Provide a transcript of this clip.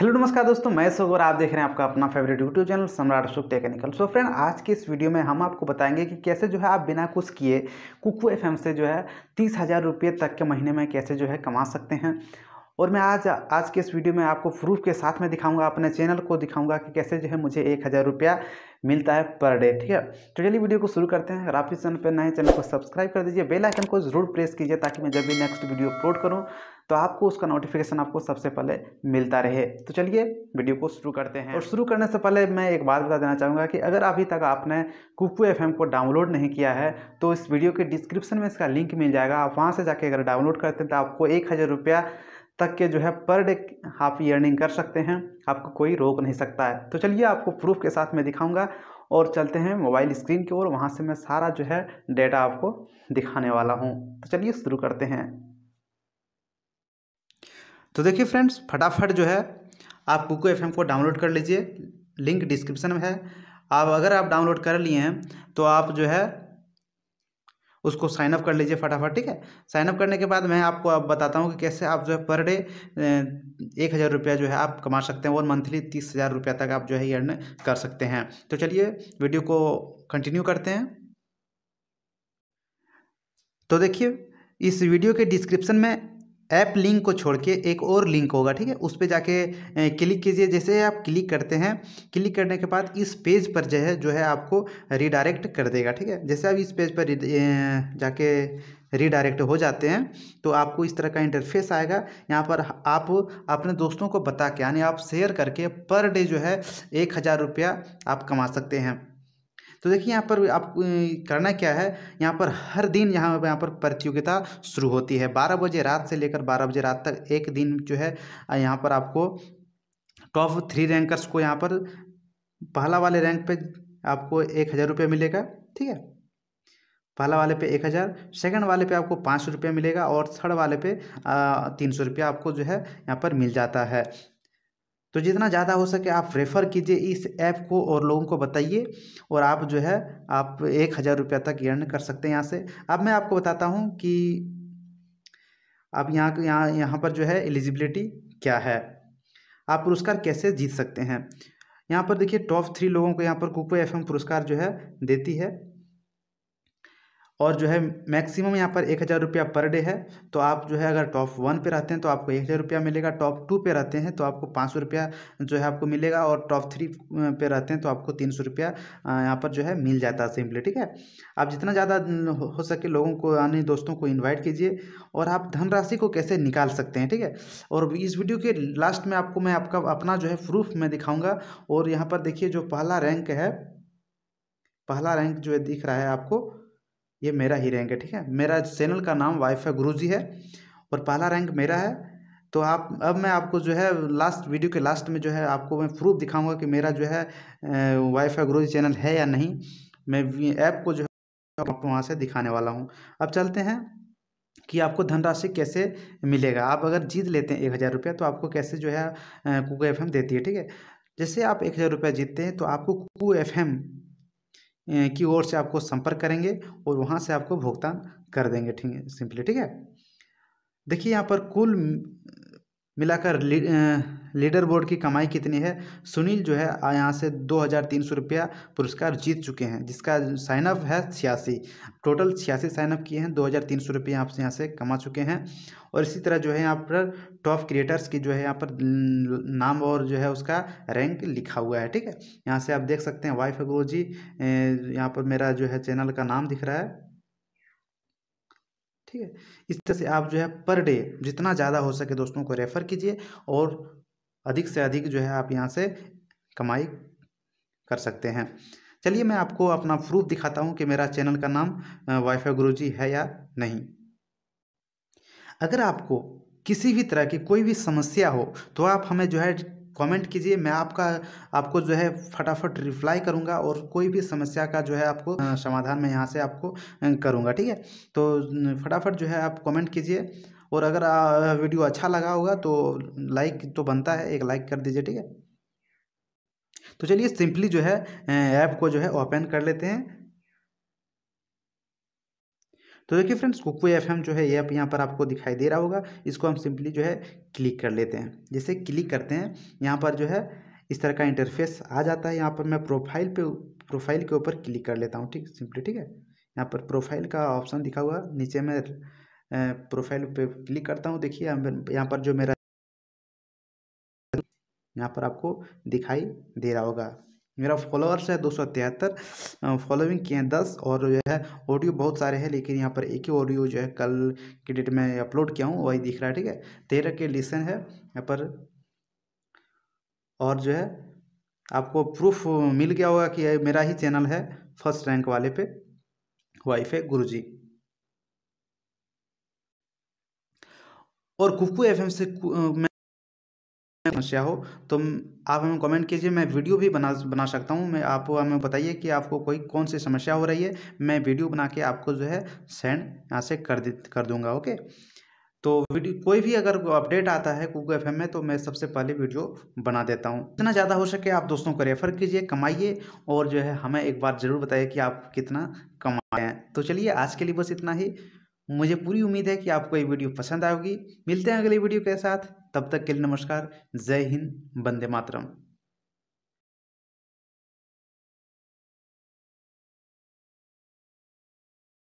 hello नमस्कार दोस्तों मैं सो और आप देख रहे हैं आपका अपना फेवरेट यूट्यूब चैनल सम्राट अशोक टेक्निकल सो फ्रेंड आज के इस वीडियो में हम आपको बताएंगे कि कैसे जो है आप बिना कुछ किए कुकू एफ से जो है तीस हज़ार रुपये तक के महीने में कैसे जो है कमा सकते हैं और मैं आज आज के इस वीडियो में आपको प्रूफ के साथ में दिखाऊंगा अपने चैनल को दिखाऊंगा कि कैसे जो है मुझे एक हज़ार रुपया मिलता है पर डे ठीक है तो चलिए वीडियो को शुरू करते हैं अगर आप इस चैनल पर नए चैनल को सब्सक्राइब कर दीजिए बेल आइकन को जरूर प्रेस कीजिए ताकि मैं जब भी नेक्स्ट वीडियो अपलोड करूँ तो आपको उसका नोटिफिकेशन आपको सबसे पहले मिलता रहे तो चलिए वीडियो को शुरू करते हैं और शुरू करने से पहले मैं एक बात बता देना चाहूँगा कि अगर अभी तक आपने कुकू एफ को डाउनलोड नहीं किया है तो इस वीडियो के डिस्क्रिप्शन में इसका लिंक मिल जाएगा आप वहाँ से जाके अगर डाउनलोड करते हैं तो आपको एक हज़ार रुपया तक के जो है पर डे आप अर्निंग कर सकते हैं आपको कोई रोक नहीं सकता है तो चलिए आपको प्रूफ के साथ मैं दिखाऊंगा और चलते हैं मोबाइल स्क्रीन की ओर वहाँ से मैं सारा जो है डेटा आपको दिखाने वाला हूँ तो चलिए शुरू करते हैं तो देखिए फ्रेंड्स फटाफट जो है आप कुको एफ को डाउनलोड कर लीजिए लिंक डिस्क्रिप्शन में है आप अगर आप डाउनलोड कर लिए हैं तो आप जो है उसको साइन अप कर लीजिए फटाफट ठीक है साइन अप करने के बाद मैं आपको अब बताता हूँ कि कैसे आप जो है पर डे एक हज़ार रुपया जो है आप कमा सकते हैं और मंथली तीस हज़ार रुपया तक आप जो है अर्न कर सकते हैं तो चलिए वीडियो को कंटिन्यू करते हैं तो देखिए इस वीडियो के डिस्क्रिप्शन में ऐप लिंक को छोड़ के एक और लिंक होगा ठीक है उस पर जाके क्लिक कीजिए जैसे आप क्लिक करते हैं क्लिक करने के बाद इस पेज पर जो है जो है आपको रिडायरेक्ट कर देगा ठीक है जैसे आप इस पेज पर जाके रिडायरेक्ट हो जाते हैं तो आपको इस तरह का इंटरफेस आएगा यहाँ पर आप अपने दोस्तों को बता के यानी आप शेयर करके पर डे जो है एक हज़ार रुपया आप कमा सकते हैं तो देखिए यहाँ पर आप करना क्या है यहाँ पर हर दिन यहाँ यहाँ पर प्रतियोगिता शुरू होती है बारह बजे रात से लेकर बारह बजे रात तक एक दिन जो है यहाँ पर आपको टॉप थ्री रैंकर्स को यहाँ पर पहला वाले रैंक पे आपको एक हज़ार रुपये मिलेगा ठीक है पहला वाले पे एक हज़ार सेकेंड वाले पे आपको पाँच सौ रुपये मिलेगा और थर्ड वाले पे तीन सौ रुपया आपको जो है यहाँ पर मिल जाता है तो जितना ज़्यादा हो सके आप रेफ़र कीजिए इस ऐप को और लोगों को बताइए और आप जो है आप एक हज़ार रुपया तक अर्न कर सकते हैं यहाँ से अब मैं आपको बताता हूँ कि आप यहाँ यहाँ यहाँ पर जो है एलिजिबिलिटी क्या है आप पुरस्कार कैसे जीत सकते हैं यहाँ पर देखिए टॉप थ्री लोगों को यहाँ पर कुको एफ पुरस्कार जो है देती है और जो है मैक्सिमम यहाँ पर एक हज़ार रुपया पर डे है तो आप जो है अगर टॉप वन पे रहते हैं तो आपको एक हज़ार रुपया मिलेगा टॉप टू पे रहते हैं तो आपको पाँच सौ रुपया जो है आपको मिलेगा और टॉप थ्री पे रहते हैं तो आपको तीन सौ रुपया यहाँ पर जो है मिल जाता है सिंपली ठीक है आप जितना ज़्यादा हो सके लोगों को यानी दोस्तों को इन्वाइट कीजिए और आप धनराशि को कैसे निकाल सकते हैं ठीक है और इस वीडियो के लास्ट में आपको मैं आपका अपना जो है प्रूफ मैं दिखाऊँगा और यहाँ पर देखिए जो पहला रैंक है पहला रैंक जो है दिख रहा है आपको ये मेरा ही रैंक है ठीक है मेरा चैनल का नाम वाईफाई गुरुजी है और पहला रैंक मेरा है तो आप अब मैं आपको जो है लास्ट वीडियो के लास्ट में जो है आपको मैं प्रूफ दिखाऊंगा कि मेरा जो है वाईफाई गुरुजी चैनल है या नहीं मैं ऐप को जो है आपको वहाँ से दिखाने वाला हूँ अब चलते हैं कि आपको धनराशि कैसे मिलेगा आप अगर जीत लेते हैं एक हज़ार रुपया तो आपको कैसे जो है कुकू एफ देती है ठीक है जैसे आप एक हज़ार रुपया जीतते हैं तो आपको कुकू एफ की ओर से आपको संपर्क करेंगे और वहाँ से आपको भुगतान कर देंगे ठीक है सिंपली ठीक है देखिए यहाँ पर कुल मिलाकर लीडर बोर्ड की कमाई कितनी है सुनील जो है यहाँ से दो हज़ार तीन सौ रुपया पुरस्कार जीत चुके हैं जिसका साइनअप है छियासी टोटल छियासी साइनअप किए हैं दो हज़ार तीन सौ रुपये आपसे यहाँ से कमा चुके हैं और इसी तरह जो है यहाँ पर टॉप क्रिएटर्स की जो है यहाँ पर नाम और जो है उसका रैंक लिखा हुआ है ठीक है यहाँ से आप देख सकते हैं वाई फगरो जी यहाँ पर मेरा जो है चैनल का नाम दिख रहा है ठीक है इस तरह से आप जो है पर डे जितना ज़्यादा हो सके दोस्तों को रेफ़र कीजिए और अधिक से अधिक जो है आप यहाँ से कमाई कर सकते हैं चलिए मैं आपको अपना प्रूफ दिखाता हूँ कि मेरा चैनल का नाम वाईफाई जी है या नहीं अगर आपको किसी भी तरह की कोई भी समस्या हो तो आप हमें जो है कमेंट कीजिए मैं आपका आपको जो है फटाफट रिप्लाई करूँगा और कोई भी समस्या का जो है आपको समाधान मैं यहाँ से आपको करूँगा ठीक है तो फटाफट जो है आप कमेंट कीजिए और अगर वीडियो अच्छा लगा होगा तो लाइक तो बनता है एक लाइक कर दीजिए ठीक है तो चलिए सिंपली जो है ऐप को जो है ओपन कर लेते हैं तो देखिए फ्रेंड्स कुकवे एफ जो है ये यह यहाँ पर आपको दिखाई दे रहा होगा इसको हम सिंपली जो है क्लिक कर लेते हैं जैसे क्लिक करते हैं यहाँ पर जो है इस तरह का इंटरफेस आ जाता है यहाँ पर मैं प्रोफाइल पे प्रोफाइल के ऊपर क्लिक कर लेता हूँ ठीक सिंपली ठीक है यहाँ पर प्रोफाइल का ऑप्शन दिखा हुआ नीचे मैं प्रोफाइल पे क्लिक करता हूँ देखिए यहाँ पर जो मेरा यहाँ पर आपको दिखाई दे रहा होगा मेरा फॉलोअर्स है दो सौ तिहत्तर फॉलोइंग किए हैं दस और जो है ऑडियो बहुत सारे हैं लेकिन यहाँ पर एक ही ऑडियो जो है कल की डेट में अपलोड किया हूँ वही दिख रहा है ठीक है तेरह के लिसन है यहाँ पर और जो है आपको प्रूफ मिल गया होगा कि मेरा ही चैनल है फर्स्ट रैंक वाले पे वाइफ है जी और कुकू एफ से समस्या हो तो आप हमें कमेंट कीजिए मैं वीडियो भी बना बना सकता हूँ मैं आप हमें बताइए कि आपको कोई कौन सी समस्या हो रही है मैं वीडियो बना के आपको जो है सेंड यहाँ से कर दे कर दूँगा ओके तो वीडियो कोई भी अगर अपडेट आता है गूगल एफ में तो मैं सबसे पहले वीडियो बना देता हूँ जितना ज़्यादा हो सके आप दोस्तों को रेफ़र कीजिए कमाइए और जो है हमें एक बार ज़रूर बताइए कि आप कितना कमाए हैं तो चलिए आज के लिए बस इतना ही मुझे पूरी उम्मीद है कि आपको ये वीडियो पसंद आएगी मिलते हैं अगले वीडियो के साथ तब तक के लिए नमस्कार जय हिंद बंदे मातरम